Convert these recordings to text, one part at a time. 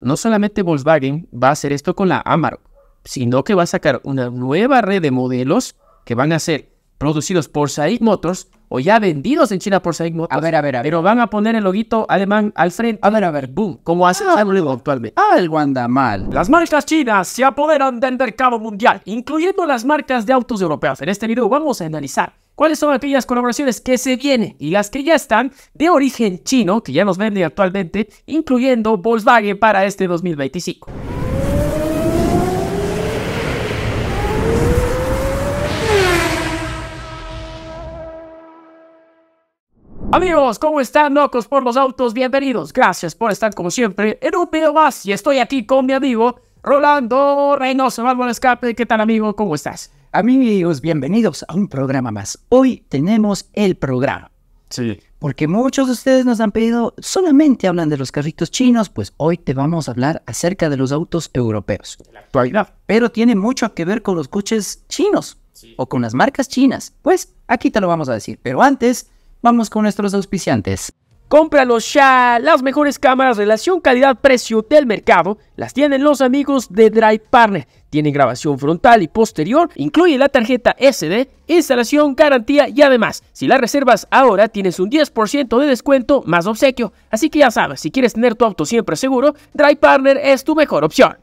No solamente Volkswagen va a hacer esto con la Amarok, sino que va a sacar una nueva red de modelos que van a ser producidos por SAIC Motors o ya vendidos en China por SAIC Motors. A ver, a ver, a ver. Pero van a poner el loguito alemán al frente. A ver, a ver. Boom. Como hace ah, actualmente. Algo anda mal. Las marcas chinas se apoderan del mercado mundial, incluyendo las marcas de autos europeas. En este video vamos a analizar cuáles son aquellas colaboraciones que se vienen y las que ya están de origen chino, que ya nos venden actualmente, incluyendo Volkswagen para este 2025. Amigos, ¿cómo están locos por los autos? Bienvenidos, gracias por estar como siempre en un video más y estoy aquí con mi amigo Rolando Reynoso, Álvaro Escape, ¿qué tal amigo? ¿Cómo estás? Amigos, bienvenidos a un programa más. Hoy tenemos el programa. Sí. Porque muchos de ustedes nos han pedido, solamente hablan de los carritos chinos, pues hoy te vamos a hablar acerca de los autos europeos. La actualidad. Pero tiene mucho que ver con los coches chinos o con las marcas chinas. Pues aquí te lo vamos a decir. Pero antes, vamos con nuestros auspiciantes. Cómpralos ya. Las mejores cámaras, relación calidad-precio del mercado, las tienen los amigos de Drive Partner. Tiene grabación frontal y posterior, incluye la tarjeta SD, instalación, garantía y además, si la reservas ahora tienes un 10% de descuento más obsequio. Así que ya sabes, si quieres tener tu auto siempre seguro, Drive Partner es tu mejor opción.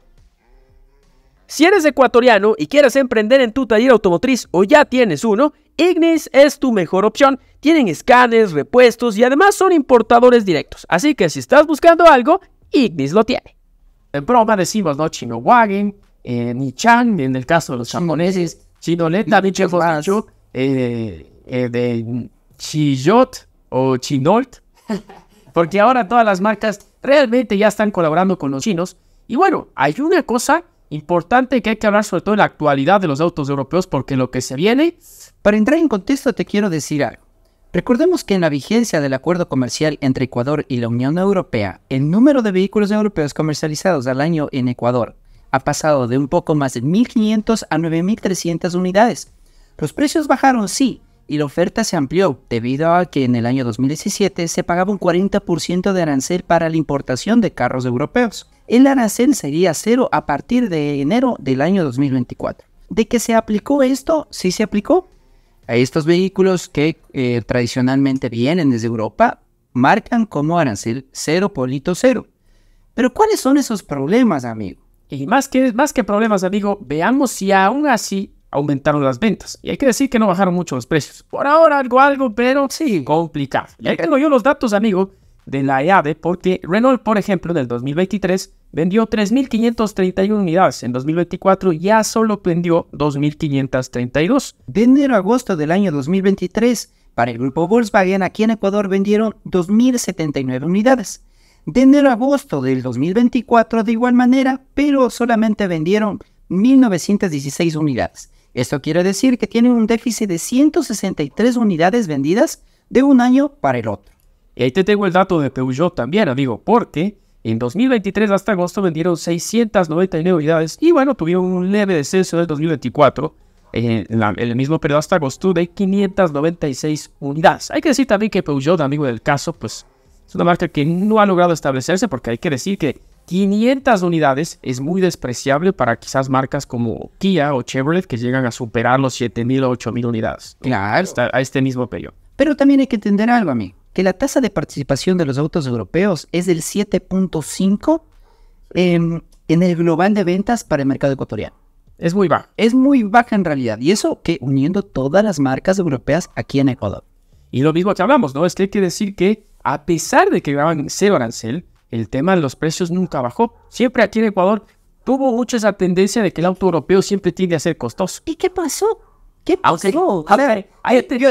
Si eres ecuatoriano y quieres emprender en tu taller automotriz o ya tienes uno, Ignis es tu mejor opción. Tienen escáneres, repuestos y además son importadores directos. Así que si estás buscando algo, Ignis lo tiene. En broma decimos, ¿no? Chino Wagen, eh, ni en el caso de los japoneses, Chinoleta, ni eh, eh, de Chillot o Chinolt, porque ahora todas las marcas realmente ya están colaborando con los chinos. Y bueno, hay una cosa importante que hay que hablar sobre todo en la actualidad de los autos europeos, porque lo que se viene... Para entrar en contexto te quiero decir algo. Recordemos que en la vigencia del acuerdo comercial entre Ecuador y la Unión Europea, el número de vehículos europeos comercializados al año en Ecuador ha pasado de un poco más de 1.500 a 9.300 unidades. Los precios bajaron, sí, y la oferta se amplió debido a que en el año 2017 se pagaba un 40% de arancel para la importación de carros europeos. El arancel sería cero a partir de enero del año 2024. ¿De qué se aplicó esto? Sí se aplicó. A estos vehículos que eh, tradicionalmente vienen desde Europa marcan como arancel cero polito cero. Pero ¿cuáles son esos problemas, amigos? Y más que, más que problemas, amigo, veamos si aún así aumentaron las ventas. Y hay que decir que no bajaron mucho los precios. Por ahora algo, algo, pero sí, complicado. Y ahí tengo yo los datos, amigo, de la EADE, e, porque Renault, por ejemplo, en el 2023 vendió 3.531 unidades. En 2024 ya solo vendió 2.532. De enero a agosto del año 2023, para el grupo Volkswagen aquí en Ecuador vendieron 2.079 unidades. De enero a agosto del 2024 de igual manera, pero solamente vendieron 1.916 unidades. Esto quiere decir que tienen un déficit de 163 unidades vendidas de un año para el otro. Y ahí te tengo el dato de Peugeot también, amigo, porque en 2023 hasta agosto vendieron 699 unidades y bueno, tuvieron un leve descenso del 2024, eh, en, en, el mismo periodo hasta agosto de 596 unidades. Hay que decir también que Peugeot, amigo del caso, pues una marca que no ha logrado establecerse porque hay que decir que 500 unidades es muy despreciable para quizás marcas como Kia o Chevrolet que llegan a superar los 7.000 o 8.000 unidades. Claro. a este mismo periodo. Pero también hay que entender algo a mí, que la tasa de participación de los autos europeos es del 7.5 en, el global de ventas para el mercado ecuatoriano. Es muy baja. Es muy baja en realidad. Y eso que uniendo todas las marcas europeas aquí en Ecuador. Y lo mismo que hablamos, ¿no? Es que hay que decir que a pesar de que graban cero arancel, el tema de los precios nunca bajó. Siempre aquí en Ecuador tuvo mucha esa tendencia de que el auto europeo siempre tiende a ser costoso. ¿Y qué pasó? ¿Qué ah, pasó? Ah, a ver,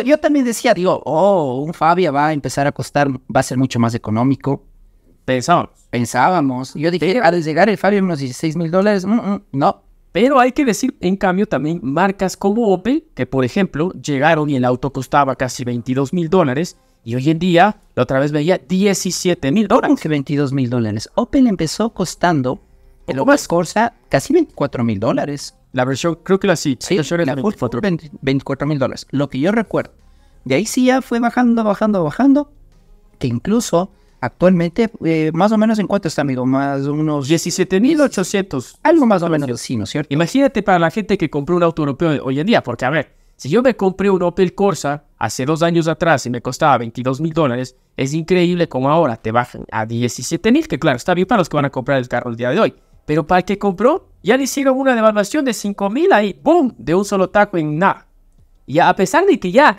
yo, también decía, digo, oh, un Fabia va a empezar a costar, va a ser mucho más económico. Pensábamos. Pensábamos. Yo dije, al ah, llegar el Fabia unos 16 mil dólares, mm, mm, no. Pero hay que decir, en cambio, también marcas como Opel, que por ejemplo llegaron y el auto costaba casi 22 mil dólares, y hoy en día, la otra vez veía 17 mil dólares. que 22 mil dólares. Opel empezó costando el más Corsa casi 24 mil dólares. La versión, creo que la sí. sí la, la 24 mil dólares. Lo que yo recuerdo. De ahí sí ya fue bajando, bajando, bajando. Que incluso actualmente, eh, más o menos en cuánto está, amigo, más unos 17.800. Algo más o menos, sí, ¿no es cierto? Imagínate para la gente que compró un auto europeo hoy en día, porque a ver, si yo me compré un Opel Corsa hace dos años atrás y me costaba 22 mil dólares, es increíble como ahora te bajan a 17 mil, que claro, está bien para los que van a comprar el carro el día de hoy. Pero para el que compró, ya le hicieron una devaluación de 5 mil ahí, ¡boom! De un solo taco en nada. Y a pesar de que ya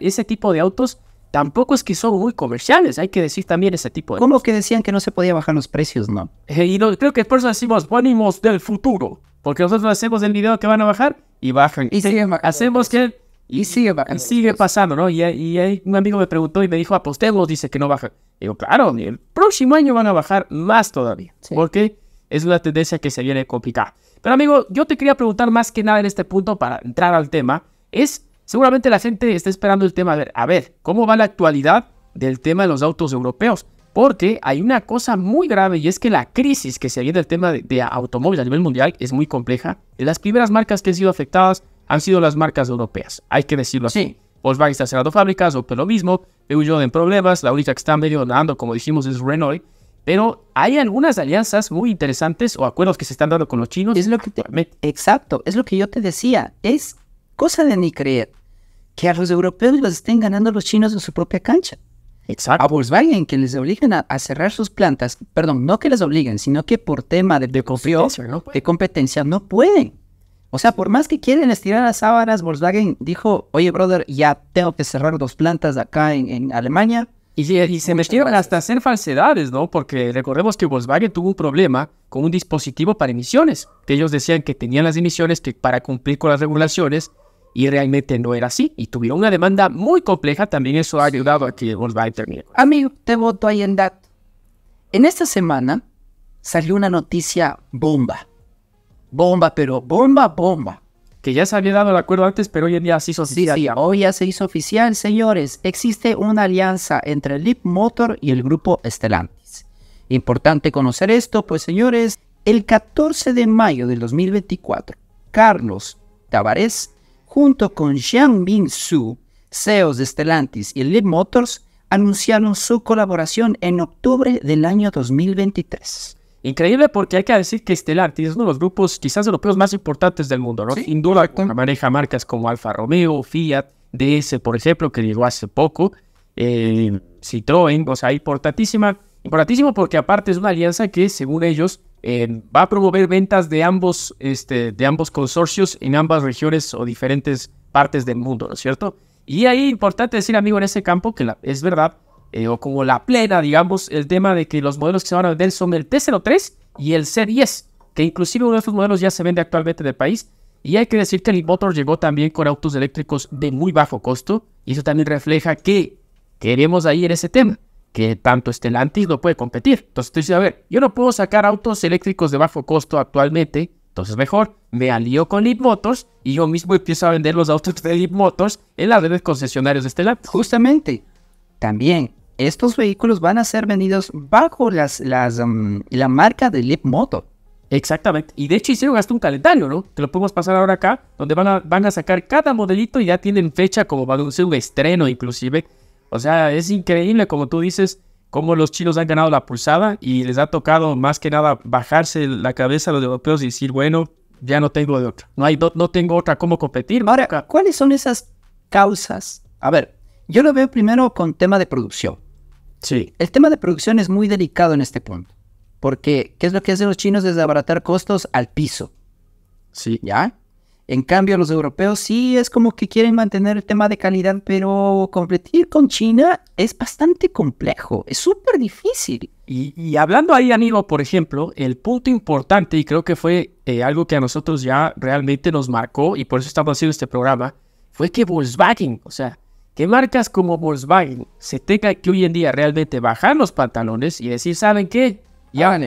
ese tipo de autos tampoco es que son muy comerciales, hay que decir también ese tipo de... ¿Cómo que decían que no se podía bajar los precios, no? Eh, y creo que por eso decimos, ánimos del futuro. Porque nosotros hacemos el video que van a bajar y bajan. Y sigue bajando. Hacemos que... Y, sigue bajando. sigue pasando, ¿no? Y, y, un amigo me preguntó y me dijo, apostemos, ah, pues dice que no baja. Digo, claro, el próximo año van a bajar más todavía. Porque es una tendencia que se viene complicada. Pero amigo, yo te quería preguntar más que nada en este punto para entrar al tema. Es, seguramente la gente está esperando el tema, a ver, a ver, ¿cómo va la actualidad del tema de los autos europeos? Porque hay una cosa muy grave y es que la crisis que se viene del tema de, automóviles a nivel mundial es muy compleja. Las primeras marcas que han sido afectadas han sido las marcas europeas, hay que decirlo así. Volkswagen está cerrando fábricas, Opel lo mismo, Peugeot en problemas, la única que está medio dando, como dijimos, es Renault. Pero hay algunas alianzas muy interesantes o acuerdos que se están dando con los chinos. Es lo que exacto, es lo que yo te decía. Es cosa de ni creer que a los europeos los estén ganando los chinos en su propia cancha. Exacto. a ah, pues Volkswagen, que les obligan a, cerrar sus plantas, perdón, no que les obliguen, sino que por tema de, competencia, no de competencia no pueden. O sea, por más que quieren estirar las sábanas, Volkswagen dijo, oye, brother, ya tengo que cerrar dos plantas acá en, Alemania. Y, se metieron hasta hacer falsedades, ¿no? Porque recordemos que Volkswagen tuvo un problema con un dispositivo para emisiones. Que ellos decían que tenían las emisiones que para cumplir con las regulaciones y realmente no era así y tuvieron una demanda muy compleja, también eso ha ayudado a que Volkswagen termine. Amigo, te voto ahí en dato. En esta semana salió una noticia bomba. Bomba, pero bomba, bomba. Que ya se había dado el acuerdo antes, pero hoy en día se hizo oficial. Sí, sí, hoy ya se hizo oficial, señores. Existe una alianza entre Leap Motor y el grupo Stellantis. Importante conocer esto, pues señores, el 14 de mayo del 2024, Carlos Tavares junto con Xiang Ming su CEOs de Stellantis y Leap Motors, anunciaron su colaboración en octubre del año 2023. Increíble porque hay que decir que Stellantis es uno de los grupos quizás europeos más importantes del mundo, ¿no? Sí, Sin maneja marcas como Alfa Romeo, Fiat, DS, por ejemplo, que llegó hace poco, eh, Citroën, o sea, importantísima, importantísimo porque aparte es una alianza que según ellos va a promover ventas de ambos, este, de ambos consorcios en ambas regiones o diferentes partes del mundo, ¿no es cierto? Y ahí importante decir, amigo, en ese campo que es verdad, eh, o como la plena, digamos, el tema de que los modelos que se van a vender son el T03 y el C10, que inclusive uno de estos modelos ya se vende actualmente en el país. Y hay que decir que el motor llegó también con autos eléctricos de muy bajo costo, y eso también refleja que queremos ahí en ese tema que tanto Stellantis no puede competir. Entonces tú dices, a ver, yo no puedo sacar autos eléctricos de bajo costo actualmente, entonces mejor me alío con Lip Motors y yo mismo empiezo a vender los autos de Lip Motors en las redes concesionarios de Stellantis. Justamente, también estos vehículos van a ser vendidos bajo las, las mm, la marca de Lip Motors Exactamente. Y de hecho hicieron hasta un calendario, ¿no? Te lo podemos pasar ahora acá, donde van a, van a sacar cada modelito y ya tienen fecha como va a ser un estreno inclusive o sea, es increíble, como tú dices, cómo los chinos han ganado la pulsada y les ha tocado más que nada bajarse la cabeza a los europeos y decir, bueno, ya no tengo de otra. No, hay, no, no tengo otra cómo competir. Ahora, ¿cuáles son esas causas? A ver, yo lo veo primero con tema de producción. Sí. El tema de producción es muy delicado en este punto. Porque, ¿qué es lo que hacen los chinos? Es abaratar costos al piso. Sí. ¿Ya? En cambio, los europeos sí es como que quieren mantener el tema de calidad, pero competir con China es bastante complejo, es súper difícil. Y, hablando ahí, Aníbal, por ejemplo, el punto importante, y creo que fue eh, algo que a nosotros ya realmente nos marcó, y por eso estamos haciendo este programa, fue que Volkswagen, o sea, que marcas como Volkswagen se tengan que hoy en día realmente bajar los pantalones y decir, ¿saben qué? Ya, ah.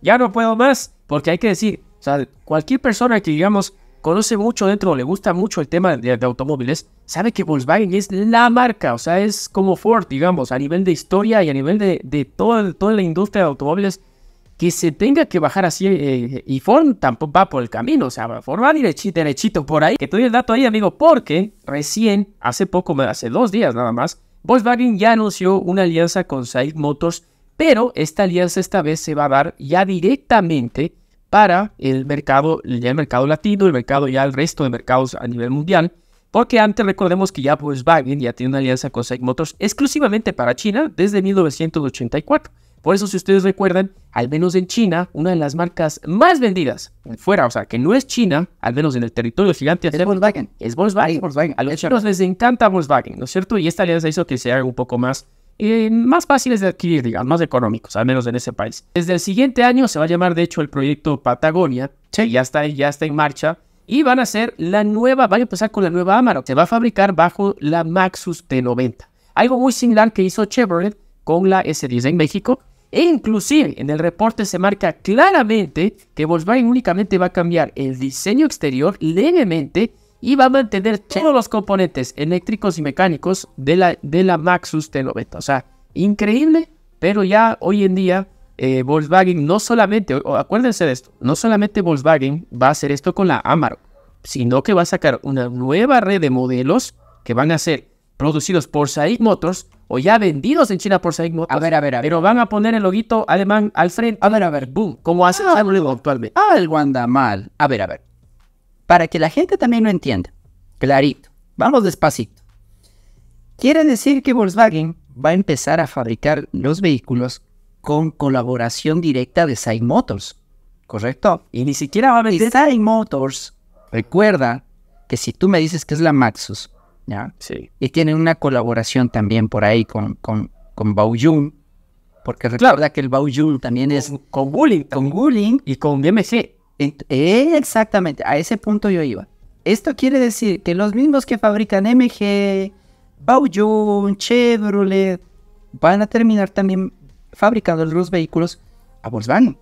ya no puedo más, porque hay que decir, o sea, cualquier persona que digamos conoce mucho dentro, le gusta mucho el tema de, automóviles, sabe que Volkswagen es la marca, o sea, es como Ford, digamos, a nivel de historia y a nivel de, toda la industria de automóviles, que se tenga que bajar así. Eh, y Ford tampoco va por el camino, o sea, Ford va derechito, derechito por ahí. Que te doy el dato ahí, amigo, porque recién, hace poco, hace dos días nada más, Volkswagen ya anunció una alianza con Said Motors, pero esta alianza esta vez se va a dar ya directamente para el mercado, ya el mercado latino, el mercado ya el resto de mercados a nivel mundial, porque antes recordemos que ya Volkswagen ya tiene una alianza con seg Motors exclusivamente para China desde 1984. Por eso si ustedes recuerdan, al menos en China, una de las marcas más vendidas fuera, o sea, que no es China, al menos en el territorio gigante, es Volkswagen. Es Volkswagen. Volkswagen. A los chinos les encanta Volkswagen, ¿no es cierto? Y esta alianza hizo que se haga un poco más eh, más fáciles de adquirir, digamos, más económicos, al menos en ese país. Desde el siguiente año se va a llamar, de hecho, el proyecto Patagonia. Sí, ya está, ya está en marcha. Y van a ser la nueva, van a empezar con la nueva Amarok. Se va a fabricar bajo la Maxus T90. Algo muy similar que hizo Chevrolet con la S10 en México. E inclusive en el reporte se marca claramente que Volkswagen únicamente va a cambiar el diseño exterior levemente y va a mantener todos los componentes eléctricos y mecánicos de la, de la Maxus T90. O sea, increíble, pero ya hoy en día eh, Volkswagen no solamente, acuérdense de esto, no solamente Volkswagen va a hacer esto con la Amaro. sino que va a sacar una nueva red de modelos que van a ser producidos por SAIC Motors o ya vendidos en China por SAIC Motors. A ver, a ver, a ver. Pero van a poner el loguito alemán al frente. A ver, a ver. Boom. Como hace ah, actualmente. Algo anda mal. A ver, a ver para que la gente también lo entienda. Clarito, vamos despacito. Quiere decir que Volkswagen va a empezar a fabricar los vehículos con colaboración directa de Side Motors, ¿correcto? Y ni siquiera va a vender Side Motors. Recuerda que si tú me dices que es la Maxus, ¿ya? Sí. Y tienen una colaboración también por ahí con, con, con porque recuerda que el Jun también es... Con Wuling. Con Wuling. Y con BMC. Eh, exactamente, a ese punto yo iba. Esto quiere decir que los mismos que fabrican MG, Baojun, Chevrolet, van a terminar también fabricando los vehículos a Volkswagen.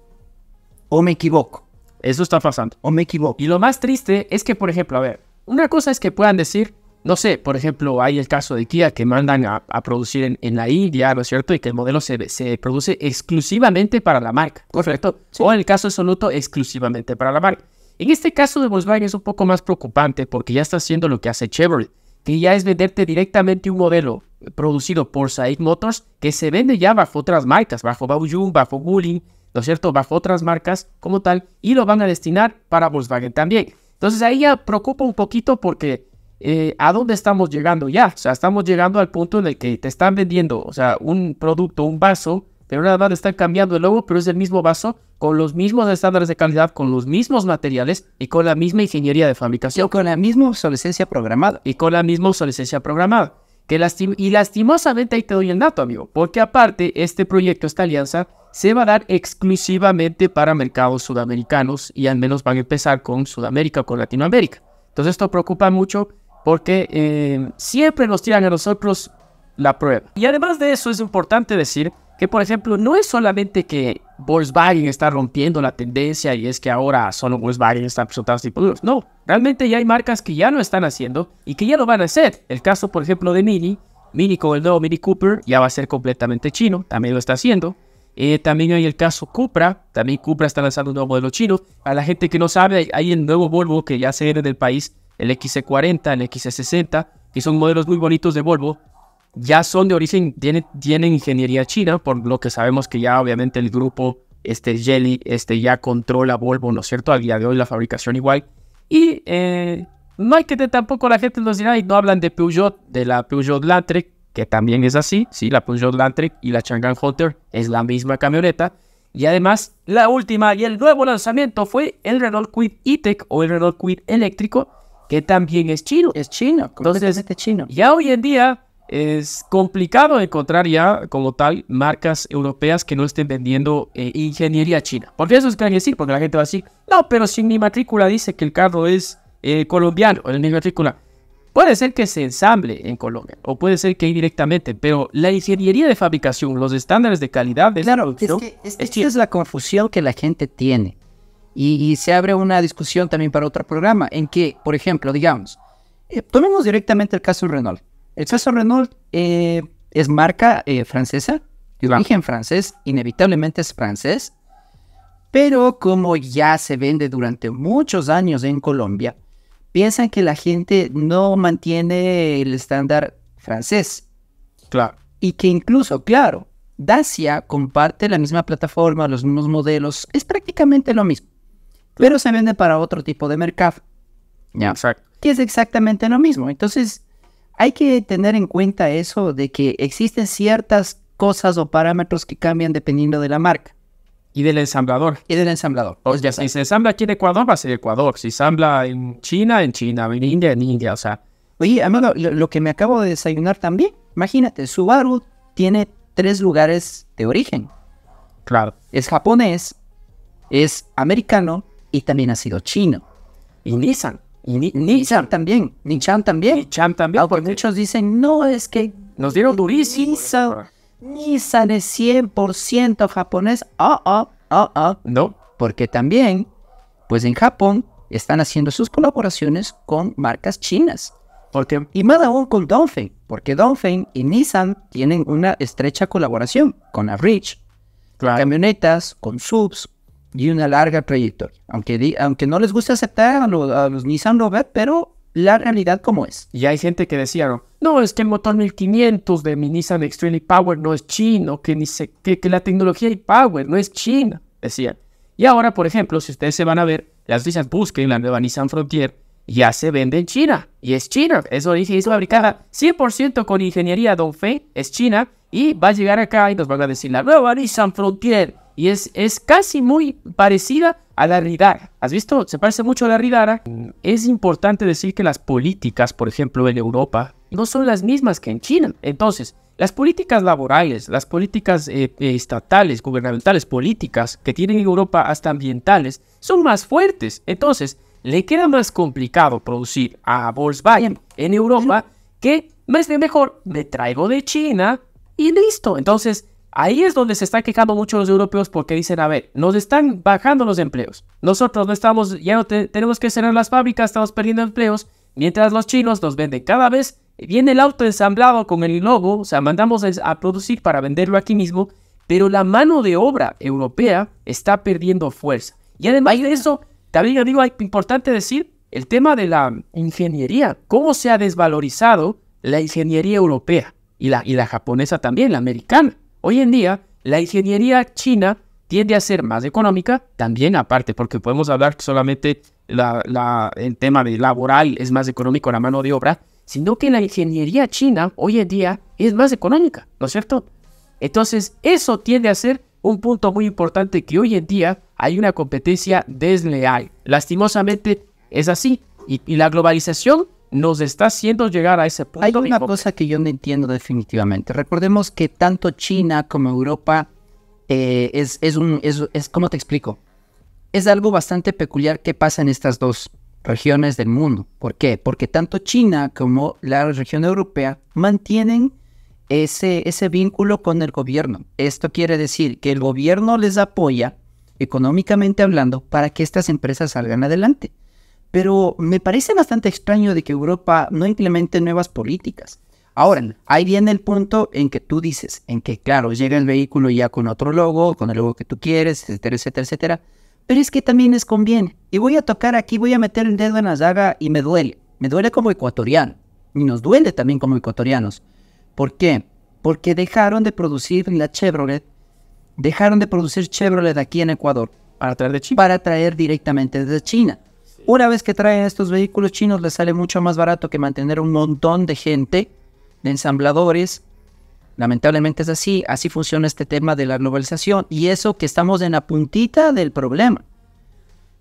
¿O me equivoco? Eso está pasando. ¿O me equivoco? Y lo más triste es que, por ejemplo, a ver, una cosa es que puedan decir, no sé, por ejemplo, hay el caso de Kia que mandan a, producir en, la India, ¿no es cierto? Y que el modelo se, produce exclusivamente para la marca. Correcto. O en el caso absoluto exclusivamente para la marca. En este caso de Volkswagen es un poco más preocupante porque ya está haciendo lo que hace Chevrolet, que ya es venderte directamente un modelo producido por Said Motors que se vende ya bajo otras marcas, bajo Baojun, bajo Wuling, ¿no es cierto? Bajo otras marcas como tal, y lo van a destinar para Volkswagen también. Entonces ahí ya preocupa un poquito porque eh, a dónde estamos llegando ya. O sea, estamos llegando al punto en el que te están vendiendo, o sea, un producto, un vaso, pero nada más están cambiando el logo, pero es el mismo vaso, con los mismos estándares de calidad, con los mismos materiales y con la misma ingeniería de fabricación. con la misma obsolescencia programada. Y con la misma obsolescencia programada. Que lastim y lastimosamente ahí te doy el dato, amigo, porque aparte este proyecto, esta alianza, se va a dar exclusivamente para mercados sudamericanos y al menos van a empezar con Sudamérica, con Latinoamérica. Entonces esto preocupa mucho porque eh, siempre nos tiran a nosotros la prueba. Y además de eso es importante decir que, por ejemplo, no es solamente que Volkswagen está rompiendo la tendencia y es que ahora solo Volkswagen está presentando tipos No, realmente ya hay marcas que ya lo están haciendo y que ya lo van a hacer. El caso, por ejemplo, de Mini. Mini con el nuevo Mini Cooper ya va a ser completamente chino, también lo está haciendo. Eh, también hay el caso Cupra, también Cupra está lanzando un nuevo modelo chino. A la gente que no sabe, hay el nuevo Volvo que ya se viene del país el XC40, el XC60, que son modelos muy bonitos de Volvo, ya son de origen, tienen, tienen ingeniería china, por lo que sabemos que ya obviamente el grupo este Jelly este, ya controla Volvo, ¿no es cierto? A día de hoy la fabricación igual. Y eh, no hay que tampoco la gente nos dirá, y no hablan de Peugeot, de la Peugeot Landtrek, que también es así, sí, la Peugeot Landtrek y la Chang'an Hunter es la misma camioneta. Y además, la última y el nuevo lanzamiento fue el Renault Quid E-Tech o el Renault Quid eléctrico, que también es chino. Es chino, entonces chino. Ya hoy en día es complicado encontrar ya como tal marcas europeas que no estén vendiendo eh, ingeniería china. Porque eso es que que decir, porque la gente va a decir, no, pero si mi matrícula dice que el carro es eh, colombiano. colombiano, en mi matrícula. Puede ser que se ensamble en Colombia, o puede ser que indirectamente, pero la ingeniería de fabricación, los estándares de calidad de claro, es, es la confusión que la gente tiene. Y, se abre una discusión también para otro programa, en que, por ejemplo, digamos, eh, tomemos directamente el caso Renault. El caso Renault eh, es marca eh, francesa, de origen francés, inevitablemente es francés, pero como ya se vende durante muchos años en Colombia, piensan que la gente no mantiene el estándar francés. Claro. Y que incluso, claro, Dacia comparte la misma plataforma, los mismos modelos, es prácticamente lo mismo pero se vende para otro tipo de mercado. ¿ya? Exacto. Que es exactamente lo mismo. Entonces, hay que tener en cuenta eso de que existen ciertas cosas o parámetros que cambian dependiendo de la marca. Y del ensamblador. Y del ensamblador. O sea, si se ensambla aquí en Ecuador, va a ser Ecuador. Si se ensambla en China, en China. En India, en India. O sea. Oye, amigo, lo, lo que me acabo de desayunar también. Imagínate, Subaru tiene tres lugares de origen. Claro. Es japonés, es americano y también ha sido chino. Y Nissan. Y Nissan también. Nissan también. Nissan también. porque muchos dicen, no, es que... Nos dieron durísimo. ¿eh? Nissan, Nissan es 100% japonés. Ah, ah, ah, ah. No. Porque también, pues en Japón están haciendo sus colaboraciones con marcas chinas. Porque, y más aún con Dongfeng, porque Dongfeng y Nissan tienen una estrecha colaboración con Average. con camionetas, con subs, y una larga trayectoria. Aunque, aunque no les guste aceptar a, los Nissan Rover, pero la realidad como es. Y hay gente que decía, no, es que el motor 1500 de mi Nissan Extreme Power no es chino, que, ni que, la tecnología y Power no es china, decían. Y ahora, por ejemplo, si ustedes se van a ver, las Nissan Busquen, la nueva Nissan Frontier, ya se vende en China. Y es China. Es origen, es fabricada 100% con ingeniería Dongfeng, es China. Y va a llegar acá y nos van a decir la nueva Nissan Frontier y es, es casi muy parecida a la Ridara. ¿Has visto? Se parece mucho a la Ridara. Es importante decir que las políticas, por ejemplo, en Europa, no son las mismas que en China. Entonces, las políticas laborales, las políticas eh, eh, estatales, gubernamentales, políticas que tienen en Europa hasta ambientales, son más fuertes. Entonces, le queda más complicado producir a Volkswagen en Europa que, más de mejor, me traigo de China y listo. Entonces, Ahí es donde se están quejando muchos los europeos porque dicen, a ver, nos están bajando los empleos. Nosotros no estamos, ya no tenemos que cerrar las fábricas, estamos perdiendo empleos, mientras los chinos nos venden cada vez. Viene el auto ensamblado con el logo, o sea, mandamos a producir para venderlo aquí mismo, pero la mano de obra europea está perdiendo fuerza. Y además de eso, también digo, es importante decir el tema de la ingeniería, cómo se ha desvalorizado la ingeniería europea y la, y la japonesa también, la americana. Hoy en día, la ingeniería china tiende a ser más económica, también aparte, porque podemos hablar solamente la, el tema de laboral es más económico la mano de obra, sino que la ingeniería china hoy en día es más económica, ¿no es cierto? Entonces, eso tiende a ser un punto muy importante que hoy en día hay una competencia desleal. Lastimosamente es así. y la globalización nos está haciendo llegar a ese punto. Hay una cosa que yo no entiendo definitivamente. Recordemos que tanto China como Europa eh, es, un, es, es, ¿cómo te explico? Es algo bastante peculiar que pasa en estas dos regiones del mundo. ¿Por qué? Porque tanto China como la región europea mantienen ese, ese vínculo con el gobierno. Esto quiere decir que el gobierno les apoya, económicamente hablando, para que estas empresas salgan adelante. Pero me parece bastante extraño de que Europa no implemente nuevas políticas. Ahora, ahí viene el punto en que tú dices, en que claro, llega el vehículo ya con otro logo, con el logo que tú quieres, etcétera, etcétera, etcétera. Pero es que también es conviene. Y voy a tocar aquí, voy a meter el dedo en la llaga y me duele. Me duele como ecuatoriano. Y nos duele también como ecuatorianos. ¿Por qué? Porque dejaron de producir la Chevrolet. Dejaron de producir Chevrolet aquí en Ecuador. Para traer de China. Para traer directamente desde China. Una vez que traen estos vehículos chinos, les sale mucho más barato que mantener un montón de gente, de ensambladores. Lamentablemente es así, así funciona este tema de la globalización y eso que estamos en la puntita del problema.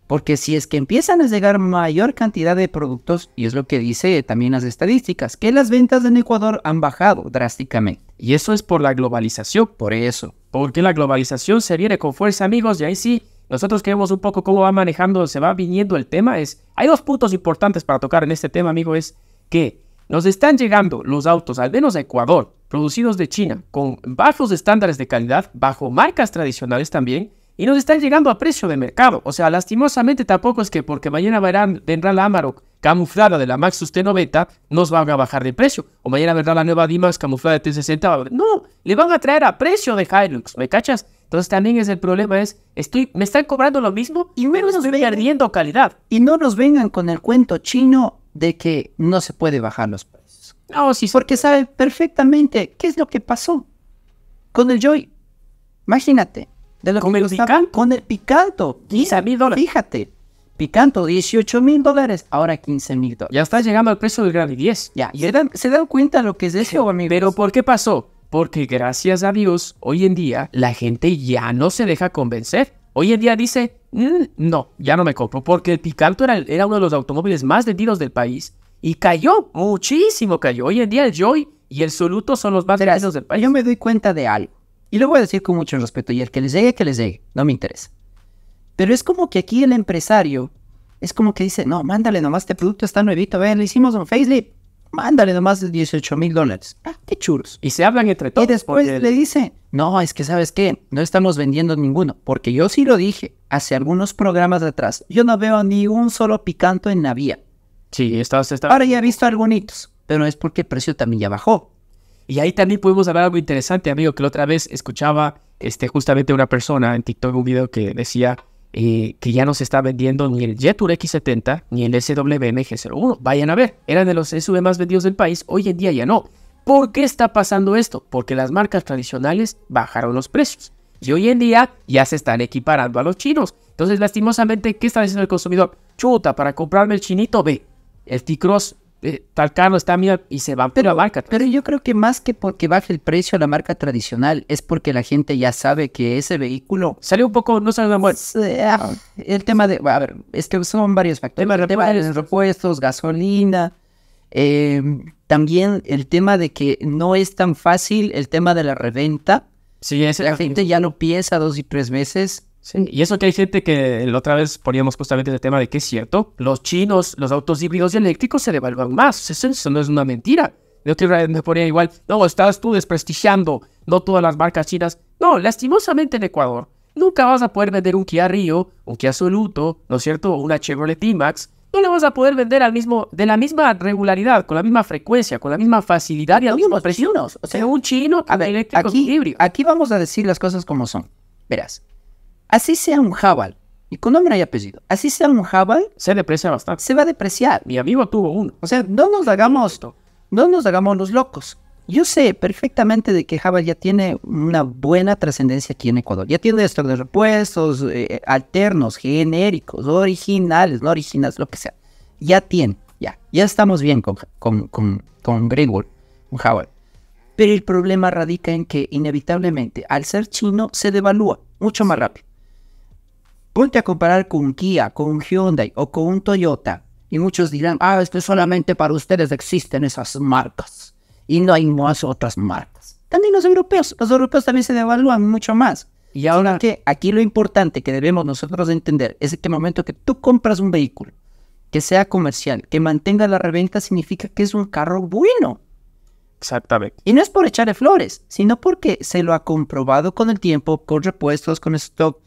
Porque si es que empiezan a llegar mayor cantidad de productos, y es lo que dice también las estadísticas, que las ventas en Ecuador han bajado drásticamente. Y eso es por la globalización. Por eso. Porque la globalización se viene con fuerza, amigos, y ahí sí, nosotros queremos un poco cómo va manejando, se va viniendo el tema, es, hay dos puntos importantes para tocar en este tema, amigo, es que nos están llegando los autos, al menos de Ecuador, producidos de China, con bajos estándares de calidad, bajo marcas tradicionales también, y nos están llegando a precio de mercado. O sea, lastimosamente tampoco es que porque mañana verán, vendrá la Amarok camuflada de la Maxus T90, nos van a bajar de precio. O mañana vendrá la nueva Dimas camuflada de T60. No, le van a traer a precio de Hilux, ¿me cachas? Entonces también es el problema es, estoy, me están cobrando lo mismo y menos estoy perdiendo calidad. Y no nos vengan con el cuento chino de que no se puede bajar los precios. No, sí. Porque sabe perfectamente qué es lo que pasó con el Joy. Imagínate. ¿Con, el picanto? con el picanto. 15 mil dólares. Fíjate. Picanto, 18 mil dólares, ahora 15 mil dólares. Ya está llegando al precio del Gravi 10. Ya, ¿se dan, ¿se dan cuenta lo que es eso, amigo Pero ¿por qué pasó? Porque gracias a Dios, hoy en día la gente ya no se deja convencer. Hoy en día dice, mm, no, ya no me compro, porque el Picanto era, uno de los automóviles más vendidos del país y cayó, muchísimo cayó. Hoy en día el Joy y el Soluto son los más vendidos del país. Yo me doy cuenta de algo, y lo voy a decir con mucho respeto, y el que les llegue, que les llegue, no me interesa. Pero es como que aquí el empresario es como que dice, no, mándale nomás, este producto está nuevito, ver, le hicimos un facelift, mándale nomás 18 mil dólares. Ah, qué chulos. Y se hablan entre todos. Y después le dicen, no, es que sabes qué, no estamos vendiendo ninguno, porque yo sí lo dije hace algunos programas atrás, yo no veo ni un solo picanto en Navía. Sí, estás, Ahora ya he visto algunos, pero es porque el precio también ya bajó. Y ahí también pudimos hablar algo interesante, amigo, que la otra vez escuchaba este, justamente una persona en TikTok un video que decía eh, que ya no se está vendiendo ni el Jetur X70 ni el SWM G01. Vayan a ver, eran de los SUV más vendidos del país, hoy en día ya no. ¿Por qué está pasando esto? Porque las marcas tradicionales bajaron los precios y hoy en día ya se están equiparando a los chinos. Entonces, lastimosamente, ¿qué está diciendo el consumidor? Chuta, para comprarme el chinito, B el T-Cross eh, tal carro está mira y se va pero, la marca. Pero yo creo que más que porque baje el precio a la marca tradicional, es porque la gente ya sabe que ese vehículo. Sale un poco, no salió bueno. Ah, el tema de. A ver, es que son varios factores. El tema de repuestos, gasolina. Eh, también el tema de que no es tan fácil el tema de la reventa. Sí, la gente ya lo piensa dos y tres meses Sí, y eso que hay gente que la otra vez poníamos justamente el tema de que es cierto, los chinos, los autos híbridos y eléctricos se devalúan más. Eso, no es una mentira. De otra vez me ponía igual, no, estás tú desprestigiando, no todas las marcas chinas. No, lastimosamente en Ecuador, nunca vas a poder vender un Kia Rio, un Kia Soluto, ¿no es cierto? Una Chevrolet t max No le vas a poder vender al mismo, de la misma regularidad, con la misma frecuencia, con la misma facilidad y al mismo precio. O sea, un chino, eléctrico híbrido. aquí vamos a decir las cosas como son. Verás, Así sea un Jabal, y con nombre y apellido, así sea un Jabal. Se deprecia bastante. Se va a depreciar. Mi amigo tuvo uno. O sea, no nos hagamos esto. No nos hagamos los locos. Yo sé perfectamente de que Jabal ya tiene una buena trascendencia aquí en Ecuador. Ya tiene esto de repuestos eh, alternos, genéricos, originales, no originales, lo que sea. Ya tiene, ya. Ya estamos bien con, con, con, con con Jabal. Pero el problema radica en que inevitablemente, al ser chino, se devalúa mucho más rápido. Ponte a comparar con un Kia, con un Hyundai o con un Toyota. Y muchos dirán, ah, es solamente para ustedes existen esas marcas y no hay más otras marcas. También los europeos, los europeos también se devalúan mucho más. Y ahora que aquí lo importante que debemos nosotros entender es que el momento que tú compras un vehículo que sea comercial, que mantenga la reventa, significa que es un carro bueno. Exactamente. Y no es por echarle flores, sino porque se lo ha comprobado con el tiempo, con repuestos, con stock,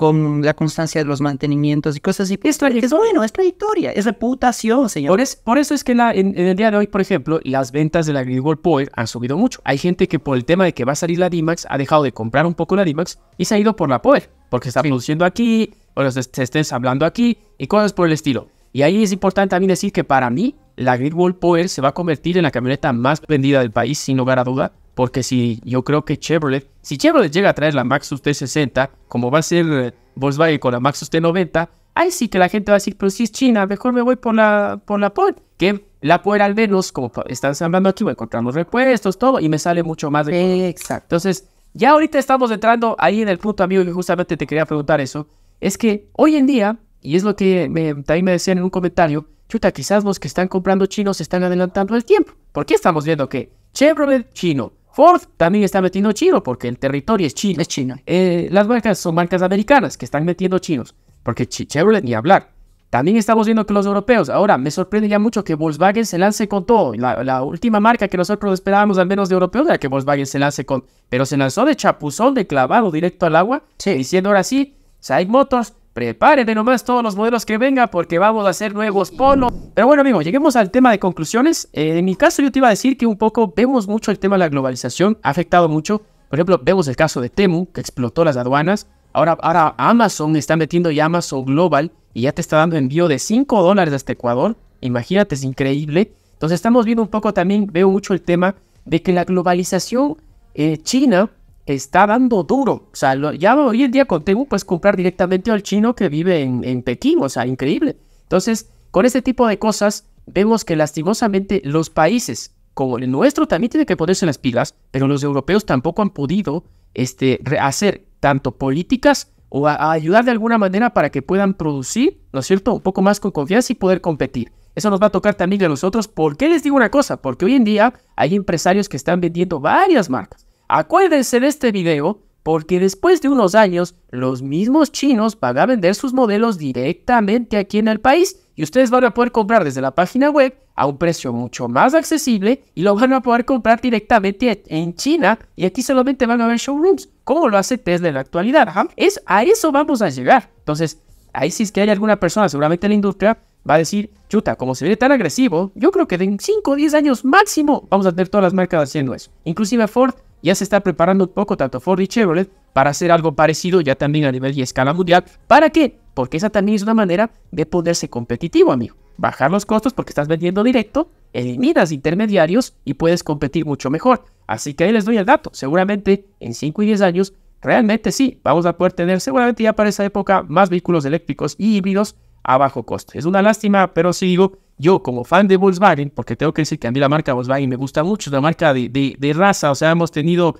con la constancia de los mantenimientos y cosas así. Esto es bueno, es trayectoria, es reputación, señor. Por, eso es que en, el día de hoy, por ejemplo, las ventas de la Gridwall Power han subido mucho. Hay gente que por el tema de que va a salir la D-Max ha dejado de comprar un poco la D-Max y se ha ido por la Power, porque está produciendo aquí, o se, estén hablando aquí y cosas por el estilo. Y ahí es importante también decir que para mí, la Gridwall Power se va a convertir en la camioneta más vendida del país, sin lugar a duda, porque si yo creo que Chevrolet, si Chevrolet llega a traer la Maxus T60, como va a ser eh, Volkswagen con la Maxus T90, ahí sí que la gente va a decir, pero si es China, mejor me voy por la, por la Que la era al menos, como están hablando aquí, voy a encontrar los repuestos, todo, y me sale mucho más. Exacto. Entonces, ya ahorita estamos entrando ahí en el punto, amigo, que justamente te quería preguntar eso. Es que hoy en día, y es lo que me, también me decían en un comentario, chuta, quizás los que están comprando chinos están adelantando el tiempo. Porque estamos viendo que Chevrolet chino, Ford también está metiendo chino porque el territorio es chino. Es chino. Eh, las marcas son marcas americanas que están metiendo chinos. Porque Chevrolet ni hablar. También estamos viendo que los europeos. Ahora, me sorprende ya mucho que Volkswagen se lance con todo. La, la, última marca que nosotros esperábamos, al menos de europeos, era que Volkswagen se lance con. Pero se lanzó de chapuzón, de clavado directo al agua. Sí. Diciendo ahora sí, Side Motors, prepárate nomás todos los modelos que vengan porque vamos a hacer nuevos polos. Pero bueno amigos, lleguemos al tema de conclusiones. Eh, en mi caso yo te iba a decir que un poco vemos mucho el tema de la globalización, ha afectado mucho. Por ejemplo, vemos el caso de Temu, que explotó las aduanas. Ahora, ahora Amazon está metiendo ya Amazon Global y ya te está dando envío de 5 dólares hasta Ecuador. Imagínate, es increíble. Entonces estamos viendo un poco también, veo mucho el tema de que la globalización eh, China está dando duro. O sea, ya hoy en día con Temu puedes comprar directamente al chino que vive en, Pekín. O sea, increíble. Entonces, con este tipo de cosas, vemos que lastimosamente los países, como el nuestro, también tienen que ponerse las pilas, pero los europeos tampoco han podido este, hacer tanto políticas o ayudar de alguna manera para que puedan producir, ¿no es cierto?, un poco más con confianza y poder competir. Eso nos va a tocar también a nosotros. ¿Por qué les digo una cosa? Porque hoy en día hay empresarios que están vendiendo varias marcas. Acuérdense de este video porque después de unos años los mismos chinos van a vender sus modelos directamente aquí en el país y ustedes van a poder comprar desde la página web a un precio mucho más accesible y lo van a poder comprar directamente en China y aquí solamente van a ver showrooms, como lo hace Tesla en la actualidad. Es, a eso vamos a llegar. Entonces, ahí sí es que hay alguna persona, seguramente en la industria, va a decir, chuta, como se ve tan agresivo, yo creo que en 5 o 10 años máximo vamos a tener todas las marcas haciendo eso. Inclusive Ford ya se está preparando un poco tanto Ford y Chevrolet para hacer algo parecido ya también a nivel y escala mundial. ¿Para qué? Porque esa también es una manera de ponerse competitivo, amigo. Bajar los costos porque estás vendiendo directo, eliminas intermediarios y puedes competir mucho mejor. Así que ahí les doy el dato. Seguramente en 5 y 10 años, realmente sí, vamos a poder tener seguramente ya para esa época más vehículos eléctricos y híbridos a bajo coste. Es una lástima, pero sí digo, yo como fan de Volkswagen, porque tengo que decir que a mí la marca Volkswagen me gusta mucho, la marca de, raza, o sea, hemos tenido,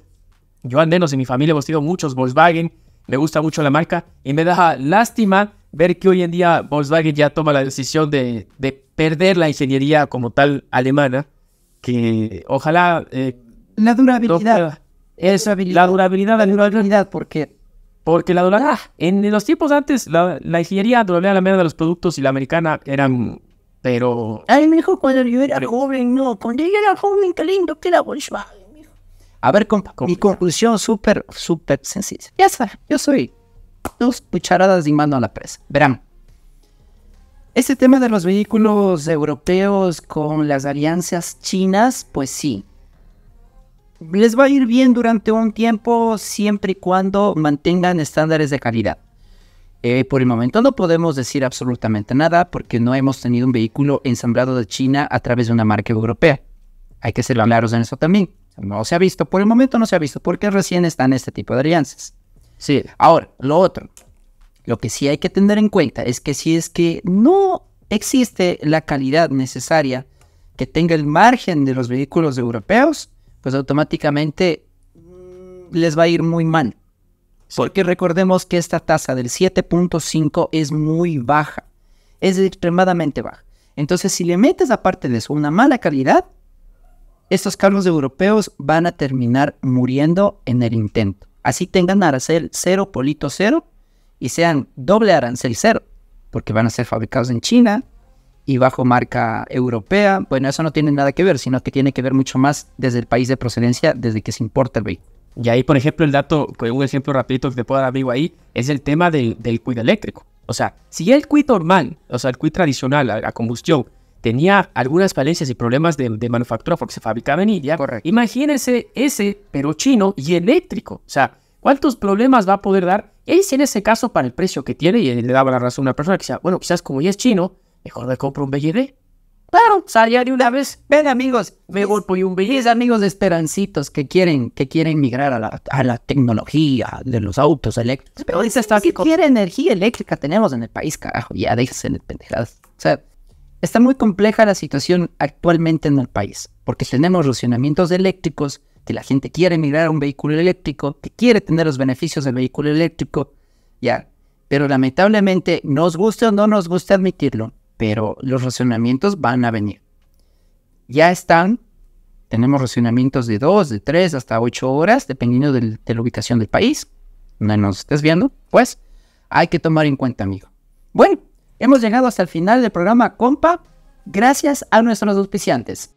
yo al menos en mi familia hemos tenido muchos Volkswagen, me gusta mucho la marca y me da lástima ver que hoy en día Volkswagen ya toma la decisión de, perder la ingeniería como tal alemana, que ojalá... Eh, la durabilidad. la durabilidad. La durabilidad, la durabilidad, porque porque la doblada, ah, en los tiempos antes, la, ingeniería doblaba la media de los productos y la americana eran, pero... Ay, hijo, cuando yo era joven, no. Cuando yo era joven, qué lindo que era Volkswagen, A ver, compa, mi conclusión súper, súper sencilla. Ya está, yo soy dos cucharadas de mando a la presa. Verán. Este tema de los vehículos europeos con las alianzas chinas, pues sí, les va a ir bien durante un tiempo siempre y cuando mantengan estándares de calidad. Eh, por el momento no podemos decir absolutamente nada porque no hemos tenido un vehículo ensamblado de China a través de una marca europea. Hay que ser claros en eso también. No se ha visto, por el momento no se ha visto porque recién están este tipo de alianzas. Sí, ahora, lo otro. Lo que sí hay que tener en cuenta es que si es que no existe la calidad necesaria que tenga el margen de los vehículos europeos, pues automáticamente mm, les va a ir muy mal. Porque recordemos que esta tasa del 7.5 es muy baja, es extremadamente baja. Entonces, si le metes aparte de eso una mala calidad, estos carros europeos van a terminar muriendo en el intento. Así tengan arancel 0, polito cero y sean doble arancel cero, porque van a ser fabricados en China, y bajo marca europea. Bueno, eso no tiene nada que ver, sino que tiene que ver mucho más desde el país de procedencia, desde que se importa el vehículo. Y ahí, por ejemplo, el dato, con un ejemplo rapidito que te puedo dar, amigo, ahí, es el tema del, del eléctrico. O sea, si el quid normal, o sea, el quid tradicional, a, combustión, tenía algunas falencias y problemas de, manufactura porque se fabricaba en India, Correcto. imagínense ese, pero chino y eléctrico. O sea, ¿cuántos problemas va a poder dar? Y en ese caso, para el precio que tiene, y le daba la razón a una persona que decía, bueno, quizás como ya es chino, Mejor de compro un BGD. Claro, salía de una vez. Ven, amigos, me y un BGD. amigos de esperancitos que quieren, que quieren migrar a la, tecnología de los autos eléctricos. Pero dice está aquí. quiere energía eléctrica tenemos en el país, carajo? Ya, déjense de pendejadas. O sea, está muy compleja la situación actualmente en el país, porque tenemos racionamientos eléctricos, que la gente quiere migrar a un vehículo eléctrico, que quiere tener los beneficios del vehículo eléctrico, ya. Pero lamentablemente, nos guste o no nos guste admitirlo, pero los racionamientos van a venir. Ya están, tenemos racionamientos de 2, de 3 hasta 8 horas, dependiendo de la ubicación del país, No nos estés viendo, pues hay que tomar en cuenta, amigo. Bueno, hemos llegado hasta el final del programa Compa, gracias a nuestros auspiciantes.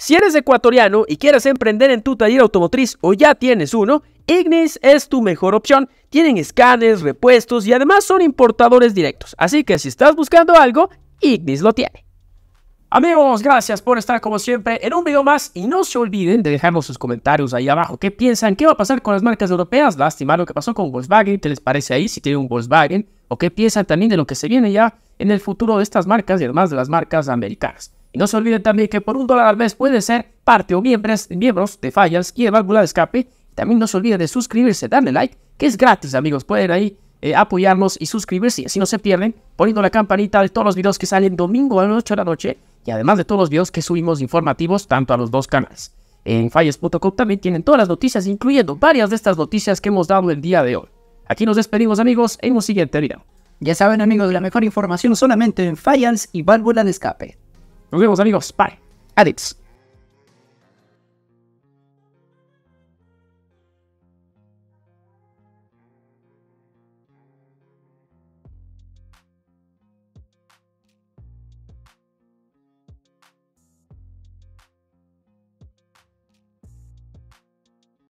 Si eres ecuatoriano y quieres emprender en tu taller automotriz o ya tienes uno, Ignis es tu mejor opción. Tienen escanes, repuestos y además son importadores directos. Así que si estás buscando algo, Ignis lo tiene. Amigos, gracias por estar como siempre en un video más y no se olviden de dejarnos sus comentarios ahí abajo. ¿Qué piensan? ¿Qué va a pasar con las marcas europeas? Lástima lo que pasó con Volkswagen, ¿qué les parece ahí si tienen un Volkswagen? ¿O qué piensan también de lo que se viene ya en el futuro de estas marcas y además de las marcas americanas? no se olviden también que por un dólar al mes puede ser parte o miembros, de Fallas y de Válvula de Escape. También no se olviden de suscribirse, darle like, que es gratis, amigos. Pueden ahí eh, apoyarnos y suscribirse y así no se pierden, poniendo la campanita de todos los videos que salen domingo a las 8 de la noche y además de todos los videos que subimos informativos tanto a los dos canales. En fallas.com también tienen todas las noticias, incluyendo varias de estas noticias que hemos dado el día de hoy. Aquí nos despedimos amigos en un siguiente video. Ya saben amigos, la mejor información solamente en Fallas y válvula de escape. Nos vemos amigos. Bye. Adiós.